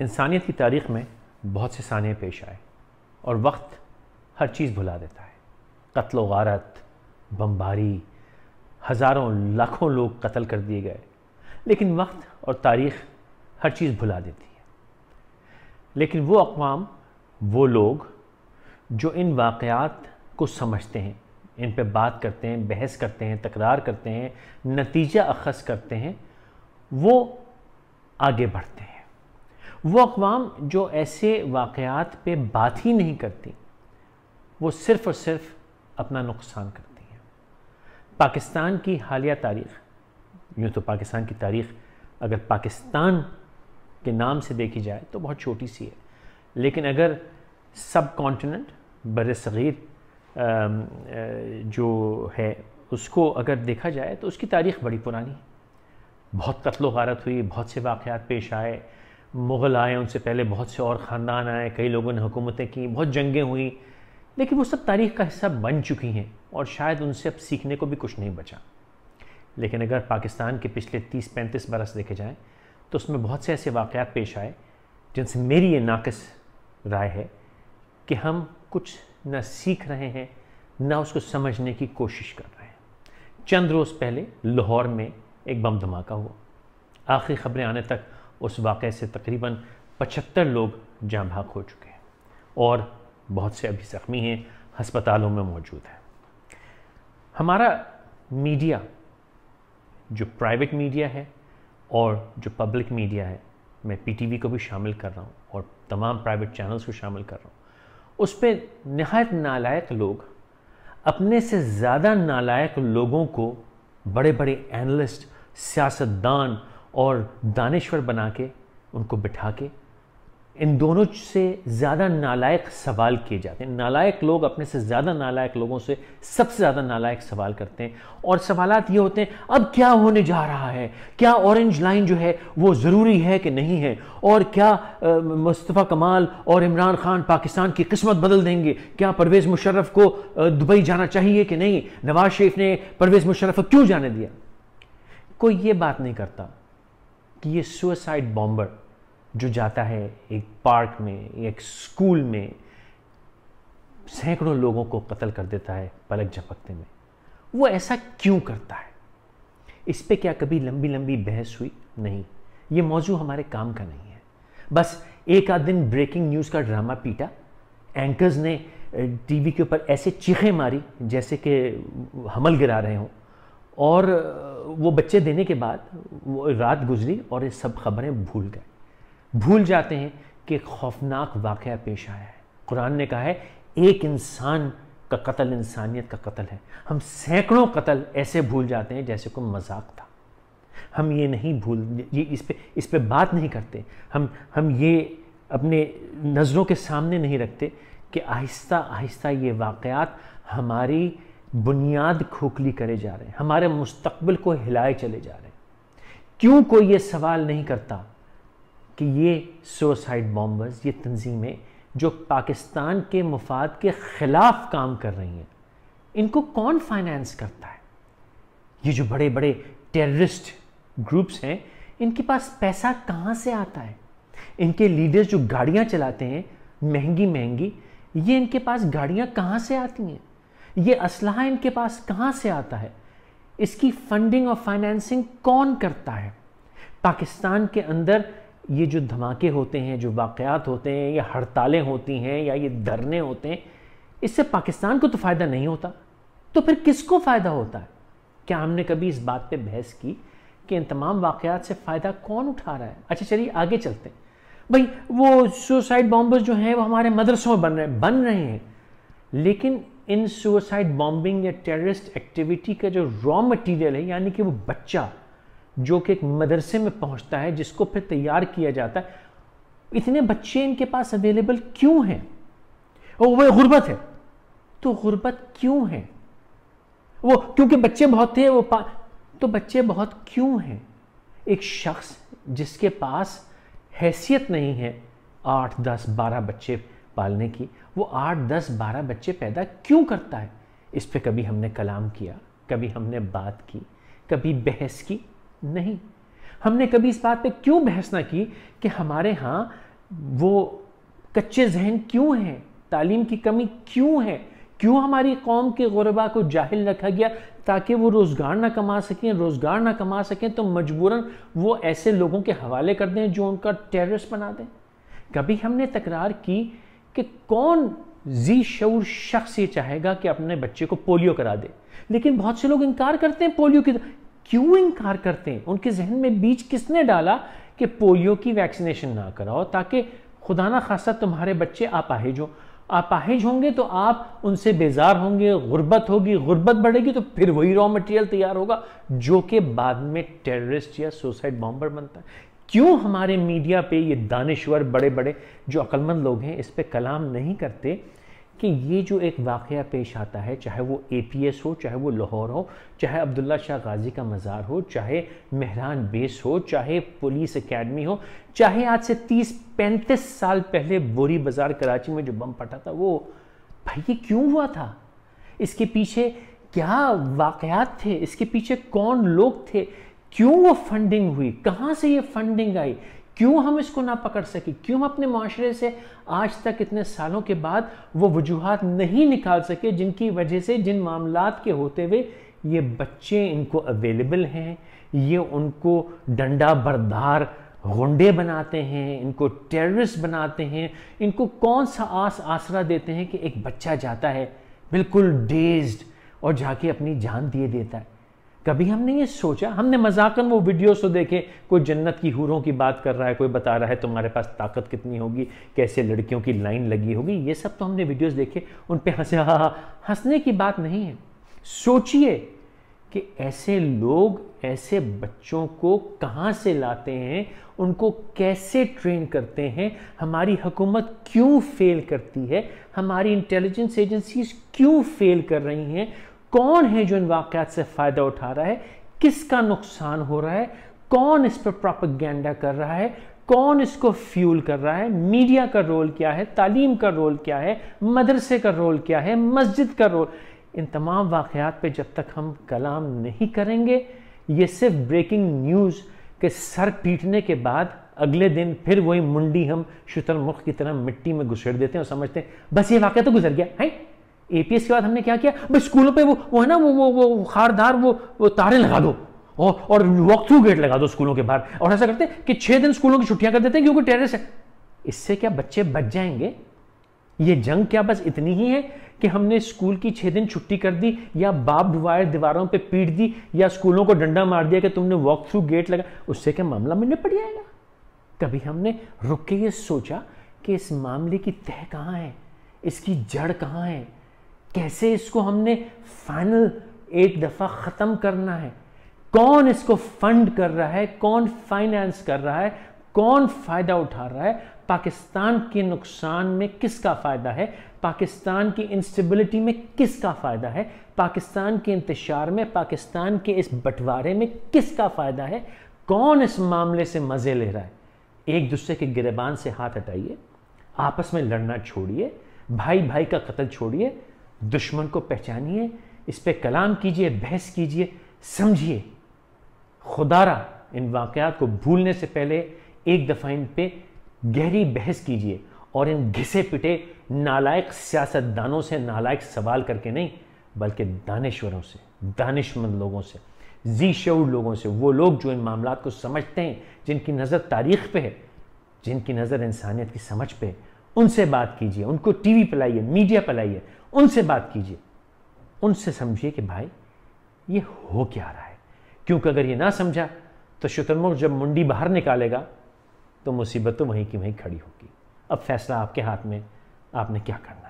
इंसानियत की तारीख में बहुत से सान पेश आए और वक्त हर चीज़ भुला देता है कत्ल वारत बम्बारी हज़ारों लाखों लोग कत्ल कर दिए गए लेकिन वक्त और तारीख हर चीज़ भुला देती है लेकिन वो अकवाम वो लोग जो इन वाक़ात को समझते हैं इन पर बात करते हैं बहस करते हैं तकरार करते हैं नतीजा अखज़ करते हैं वो आगे बढ़ते हैं वो अकवाम जो ऐसे वाक़ात पे बात ही नहीं करती वो सिर्फ़ और सिर्फ अपना नुकसान करती हैं पाकिस्तान की हालिया तारीख़ यूँ तो पाकिस्तान की तारीख़ अगर पाकिस्तान के नाम से देखी जाए तो बहुत छोटी सी है लेकिन अगर सब कॉन्टिनेंट बर सग़ीर जो है उसको अगर देखा जाए तो उसकी तारीख़ बड़ी पुरानी है बहुत कत्लो गारत हुई बहुत से वाक़ पेश आए मुग़ल आए उनसे पहले बहुत से और ख़ानदान आए कई लोगों ने हुकूमतें की बहुत जंगें हुई लेकिन वो सब तारीख़ का हिस्सा बन चुकी हैं और शायद उनसे अब सीखने को भी कुछ नहीं बचा लेकिन अगर पाकिस्तान के पिछले तीस पैंतीस बरस देखे जाएँ तो उसमें बहुत से ऐसे वाक़ पेश आए जिनसे मेरी ये नाकस राय है कि हम कुछ न सीख रहे हैं ना उसको समझने की कोशिश कर रहे हैं चंद रोज़ पहले लाहौर में एक बम धमाका हुआ आखिरी खबरें आने तक उस वाक़े से तकरीबन पचहत्तर लोग जहाँ भाग हो चुके हैं और बहुत से अभी ज़ख्मी हैं हस्पतालों में मौजूद हैं हमारा मीडिया जो प्राइवेट मीडिया है और जो पब्लिक मीडिया है मैं पीटीवी को भी शामिल कर रहा हूँ और तमाम प्राइवेट चैनल्स को शामिल कर रहा हूँ उस पर नहायत नालायक लोग अपने से ज़्यादा नालायक लोगों को बड़े बड़े एनालिस्ट सियासतदान और दानश्वर बना के उनको बिठा के इन दोनों से ज़्यादा नालायक सवाल किए जाते हैं नालायक लोग अपने से ज़्यादा नालायक लोगों से सबसे ज़्यादा नालायक सवाल करते हैं और सवालत ये होते हैं अब क्या होने जा रहा है क्या ऑरेंज लाइन जो है वो ज़रूरी है कि नहीं है और क्या मुस्तफ़ा कमाल और इमरान खान पाकिस्तान की किस्मत बदल देंगे क्या परवेज़ मुशर्रफ को दुबई जाना चाहिए कि नहीं नवाज शरीफ ने परवेज़ मुशर्रफ को क्यों जाने दिया कोई ये बात नहीं करता कि ये सुसाइड बॉम्बर जो जाता है एक पार्क में एक स्कूल में सैकड़ों लोगों को कत्ल कर देता है पलक झपकते में वो ऐसा क्यों करता है इस पर क्या कभी लंबी लंबी बहस हुई नहीं ये मौजू हमारे काम का नहीं है बस एक आध दिन ब्रेकिंग न्यूज़ का ड्रामा पीटा एंकर्स ने टीवी के ऊपर ऐसे चीखें मारी जैसे कि हमल गिरा रहे हों और वो बच्चे देने के बाद वो रात गुजरी और ये सब खबरें भूल गए भूल जाते हैं कि खौफनाक वाक़ पेश आया है कुरान ने कहा है एक इंसान का कत्ल इंसानियत का कत्ल है हम सैकड़ों कत्ल ऐसे भूल जाते हैं जैसे कोई मजाक था हम ये नहीं भूल ये इस पर इस पर बात नहीं करते हम हम ये अपने नज़रों के सामने नहीं रखते कि आहिस्ता आहिस्ता ये वाक़ात हमारी बुनियाद खोखली करे जा रहे हैं हमारे मुस्तबिल को हिलाए चले जा रहे हैं क्यों कोई ये सवाल नहीं करता कि ये सुसाइड बॉम्बर्स ये तंजीमें जो पाकिस्तान के मुफाद के ख़िलाफ़ काम कर रही हैं इनको कौन फाइनेंस करता है ये जो बड़े बड़े टेररिस्ट ग्रुप्स हैं इनके पास पैसा कहाँ से आता है इनके लीडर्स जो गाड़ियाँ चलाते हैं महंगी महंगी ये इनके पास गाड़ियाँ कहाँ से आती हैं ये असलाह इनके पास कहां से आता है इसकी फंडिंग और फाइनेंसिंग कौन करता है पाकिस्तान के अंदर ये जो धमाके होते हैं जो वाकयात होते हैं या हड़तालें होती हैं या ये धरने होते हैं इससे पाकिस्तान को तो फ़ायदा नहीं होता तो फिर किसको फ़ायदा होता है क्या हमने कभी इस बात पे बहस की कि इन तमाम वाकयात से फ़ायदा कौन उठा रहा है अच्छा चलिए आगे चलते हैं भाई वो सुसाइड बॉम्बर्स जो हैं वो हमारे मदरसों में बन रहे हैं बन रहे हैं लेकिन इन सुसाइड बॉम्बिंग या टेररिस्ट एक्टिविटी का जो रॉ मटेरियल है यानी कि वो बच्चा जो कि एक मदरसे में पहुंचता है जिसको फिर तैयार किया जाता है इतने बच्चे इनके पास अवेलेबल क्यों हैं वह गुर्बत है तो गुर्बत क्यों है वो क्योंकि बच्चे बहुत थे वो पा तो बच्चे बहुत क्यों हैं एक शख्स जिसके पास हैसियत नहीं है आठ दस बारह बच्चे पालने की वो आठ दस बारह बच्चे पैदा क्यों करता है इस पर कभी हमने कलाम किया कभी हमने बात की कभी बहस की नहीं हमने कभी इस बात पे क्यों बहस ना की कि हमारे यहाँ वो कच्चे जहन क्यों हैं तालीम की कमी क्यों है क्यों हमारी कौम के गुरबा को जाहिल रखा गया ताकि वो रोज़गार ना कमा सकें रोज़गार ना कमा सकें तो मजबूरन वो ऐसे लोगों के हवाले कर दें जो उनका टेररिस्ट बना दें कभी हमने तकरार की कि कौन जी शूर शख्स ये चाहेगा कि अपने बच्चे को पोलियो करा दे लेकिन बहुत से लोग इनकार करते हैं पोलियो की क्यों इनकार करते हैं उनके जहन में बीच किसने डाला कि पोलियो की वैक्सीनेशन ना कराओ ताकि खुदा ना खासा तुम्हारे बच्चे आपाहिज हो आपाहिज होंगे तो आप उनसे बेजार होंगे गुर्बत होगी गुर्बत बढ़ेगी तो फिर वही रॉ मटेरियल तैयार होगा जो कि बाद में टेररिस्ट या सुसाइड बॉम्बर बनता है क्यों हमारे मीडिया पे ये दानश्वर बड़े बड़े जो अक्लमंद लोग हैं इस पर कलाम नहीं करते कि ये जो एक वाक़ पेश आता है चाहे वो ए पी एस हो चाहे वो लाहौर हो चाहे अब्दुल्ला शाह गाजी का मज़ार हो चाहे मेहरान बेस हो चाहे पुलिस एकेडमी हो चाहे आज से तीस पैंतीस साल पहले बोरी बाज़ार कराची में जो बम पटा था वो भाई ये क्यों हुआ था इसके पीछे क्या वाक़ थे इसके पीछे कौन लोग थे क्यों वो फंडिंग हुई कहाँ से ये फंडिंग आई क्यों हम इसको ना पकड़ सके क्यों हम अपने माशरे से आज तक इतने सालों के बाद वो वजूहत नहीं निकाल सके जिनकी वजह से जिन मामला के होते हुए ये बच्चे इनको अवेलेबल हैं ये उनको डंडा बरदार गुंडे बनाते हैं इनको टेररिस्ट बनाते हैं इनको कौन सा आस आसरा देते हैं कि एक बच्चा जाता है बिल्कुल डेज्ड और जाके अपनी जान दिए देता है कभी हमने ये सोचा हमने मजाकन वो वीडियो तो देखे कोई जन्नत की हूरों की बात कर रहा है कोई बता रहा है तुम्हारे पास ताकत कितनी होगी कैसे लड़कियों की लाइन लगी होगी ये सब तो हमने वीडियोस देखे उन पर हंसे हा हा हंसने की बात नहीं है सोचिए कि ऐसे लोग ऐसे बच्चों को कहाँ से लाते हैं उनको कैसे ट्रेन करते हैं हमारी हुकूमत क्यों फेल करती है हमारी इंटेलिजेंस एजेंसीज क्यों फेल कर रही हैं कौन है जो इन वाक़ात से फ़ायदा उठा रहा है किसका नुकसान हो रहा है कौन इस पर प्रोपगेंडा कर रहा है कौन इसको फ्यूल कर रहा है मीडिया का रोल क्या है तालीम का रोल क्या है मदरसे का रोल क्या है मस्जिद का रोल इन तमाम वाकयात पे जब तक हम कलाम नहीं करेंगे ये सिर्फ ब्रेकिंग न्यूज़ के सर पीटने के बाद अगले दिन फिर वही मुंडी हम शुतरमुख की तरह मिट्टी में घुसेड़ देते हैं और समझते हैं बस ये वाक़ तो गुजर गया है एपीएस के बाद हमने क्या किया भाई स्कूलों पे वो वो है ना वो वो वो खारदार वो वो तारे लगा दो और और वॉक थ्रू गेट लगा दो स्कूलों के बाहर और ऐसा करते कि छह दिन स्कूलों की छुट्टियां कर देते हैं क्योंकि टेरिस है इससे क्या बच्चे बच जाएंगे ये जंग क्या बस इतनी ही है कि हमने स्कूल की छह दिन छुट्टी कर दी या बाप वायर दीवारों पे पीट दी या स्कूलों को डंडा मार दिया कि तुमने वॉक थ्रू गेट लगा उससे क्या मामला में निपट जाएगा कभी हमने रुक के ये सोचा कि इस मामले की तह कहाँ है इसकी जड़ कहाँ है कैसे इसको हमने फाइनल एक दफ़ा ख़त्म करना है कौन इसको फंड कर रहा है कौन फाइनेंस कर रहा है कौन फ़ायदा उठा रहा है पाकिस्तान के नुकसान में किसका फ़ायदा है पाकिस्तान की इंस्टेबिलिटी में किसका फ़ायदा है पाकिस्तान के इंतजार में पाकिस्तान के इस बंटवारे में किसका फ़ायदा है कौन इस मामले से मज़े ले रहा है एक दूसरे के गिरबान से हाथ हटाइए आपस में लड़ना छोड़िए भाई भाई का कत्ल छोड़िए दुश्मन को पहचानिए इस पर कलाम कीजिए बहस कीजिए समझिए खुदारा इन वाकयात को भूलने से पहले एक दफ़ा इन पर गहरी बहस कीजिए और इन घिसे पिटे नालायक सियासतदानों से नालायक सवाल करके नहीं बल्कि दानश्वरों से दानशमंद लोगों से जी शूर लोगों से वो लोग जो इन मामला को समझते हैं जिनकी नज़र तारीख पे है जिनकी नज़र इंसानियत की समझ पे है उनसे बात कीजिए उनको टीवी लाइए मीडिया लाइए उनसे बात कीजिए उनसे समझिए कि भाई ये हो क्या रहा है क्योंकि अगर ये ना समझा तो शुतुरमुख जब मुंडी बाहर निकालेगा तो मुसीबत तो वहीं की वहीं खड़ी होगी अब फैसला आपके हाथ में आपने क्या करना